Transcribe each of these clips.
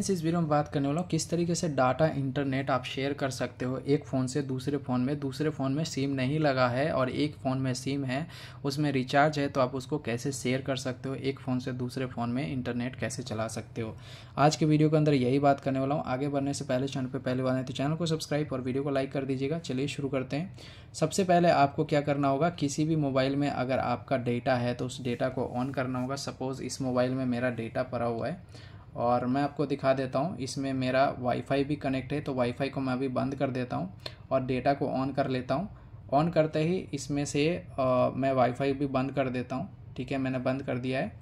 इस वीडियो में बात करने वाला हूँ किस तरीके से डाटा इंटरनेट आप शेयर कर सकते हो एक फ़ोन से दूसरे फ़ोन में दूसरे फ़ोन में सिम नहीं लगा है और एक फ़ोन में सिम है उसमें रिचार्ज है तो आप उसको कैसे शेयर कर सकते हो एक फ़ोन से दूसरे फ़ोन में इंटरनेट कैसे चला सकते हो आज के वीडियो के अंदर यही बात करने वाला हूँ आगे बढ़ने से पहले चैनल पर पहले बार तो चैनल को सब्सक्राइब और वीडियो को लाइक कर दीजिएगा चलिए शुरू करते हैं सबसे पहले आपको क्या करना होगा किसी भी मोबाइल में अगर आपका डेटा है तो उस डेटा को ऑन करना होगा सपोज़ इस मोबाइल में मेरा डेटा पड़ा हुआ है और मैं आपको दिखा देता हूँ इसमें मेरा वाईफाई भी कनेक्ट है तो वाईफाई को मैं अभी बंद कर देता हूँ और डेटा को ऑन कर लेता हूँ ऑन करते ही इसमें से आ, मैं वाईफाई भी बंद कर देता हूँ ठीक है मैंने बंद कर दिया है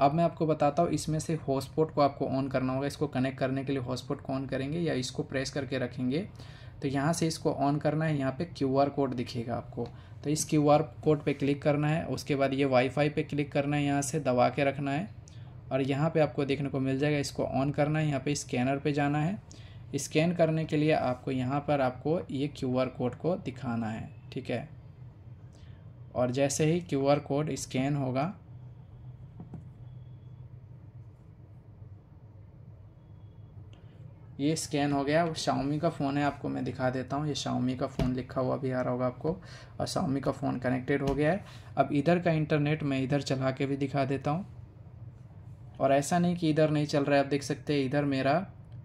अब मैं आपको बताता हूँ इसमें से हॉटस्पॉट को आपको ऑन करना होगा इसको कनेक्ट करने के लिए हॉटस्पॉट को ऑन करेंगे या इसको प्रेस करके रखेंगे तो यहाँ से इसको ऑन करना है यहाँ पे क्यू आर कोड दिखेगा आपको तो इस क्यू आर कोड पे क्लिक करना है उसके बाद ये वाईफाई पे क्लिक करना है यहाँ से दबा के रखना है और यहाँ पे आपको देखने को मिल जाएगा इसको ऑन करना है यहाँ पे स्कैनर पे जाना है स्कैन करने के लिए आपको यहाँ पर आपको ये क्यू आर कोड को दिखाना है ठीक है और जैसे ही क्यू आर कोड स्कैन होगा ये स्कैन हो गया शाओमी का फ़ोन है आपको मैं दिखा देता हूँ ये शाओमी का फ़ोन लिखा हुआ भी आ रहा होगा आपको और शाओमी का फ़ोन कनेक्टेड हो गया है अब इधर का इंटरनेट मैं इधर चला के भी दिखा देता हूँ और ऐसा नहीं कि इधर नहीं चल रहा है आप देख सकते हैं इधर मेरा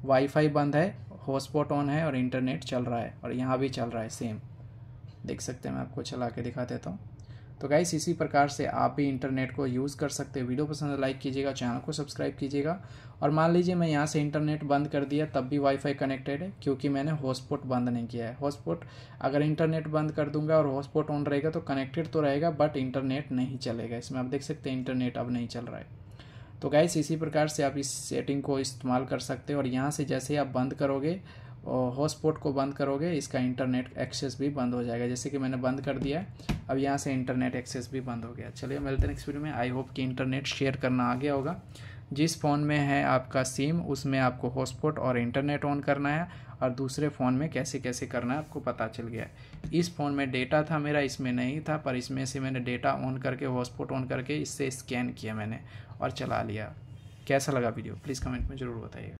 वाईफाई बंद है हॉटस्पॉट ऑन है और इंटरनेट चल रहा है और यहाँ भी चल रहा है सेम देख सकते हैं मैं आपको चला के दिखा देता हूँ तो गाइस इसी प्रकार से आप भी इंटरनेट को यूज़ कर सकते हैं वीडियो पसंद लाइक कीजिएगा चैनल को सब्सक्राइब कीजिएगा और मान लीजिए मैं यहाँ से इंटरनेट बंद कर दिया तब भी वाईफाई कनेक्टेड है क्योंकि मैंने हॉटस्पॉट बंद नहीं किया है हॉटस्पॉट अगर इंटरनेट बंद कर दूंगा और हॉटस्पॉट ऑन रहेगा तो कनेक्टेड तो रहेगा बट इंटरनेट नहीं चलेगा इसमें आप देख सकते हैं इंटरनेट अब नहीं चल रहा है तो गैस इसी प्रकार से आप इस सेटिंग को इस्तेमाल कर सकते हो और यहाँ से जैसे आप बंद करोगे और हॉटस्पॉट को बंद करोगे इसका इंटरनेट एक्सेस भी बंद हो जाएगा जैसे कि मैंने बंद कर दिया अब यहाँ से इंटरनेट एक्सेस भी बंद हो गया चलिए मिलते हैं नेक्स्ट वीडियो में आई होप कि इंटरनेट शेयर करना आ गया होगा जिस फ़ोन में है आपका सिम उसमें आपको हॉटस्पॉट और इंटरनेट ऑन करना है और दूसरे फ़ोन में कैसे कैसे करना है आपको पता चल गया इस फ़ोन में डेटा था मेरा इसमें नहीं था पर इसमें से मैंने डेटा ऑन करके हॉटस्पॉट ऑन करके इससे स्कैन किया मैंने और चला लिया कैसा लगा वीडियो प्लीज़ कमेंट में ज़रूर बताइए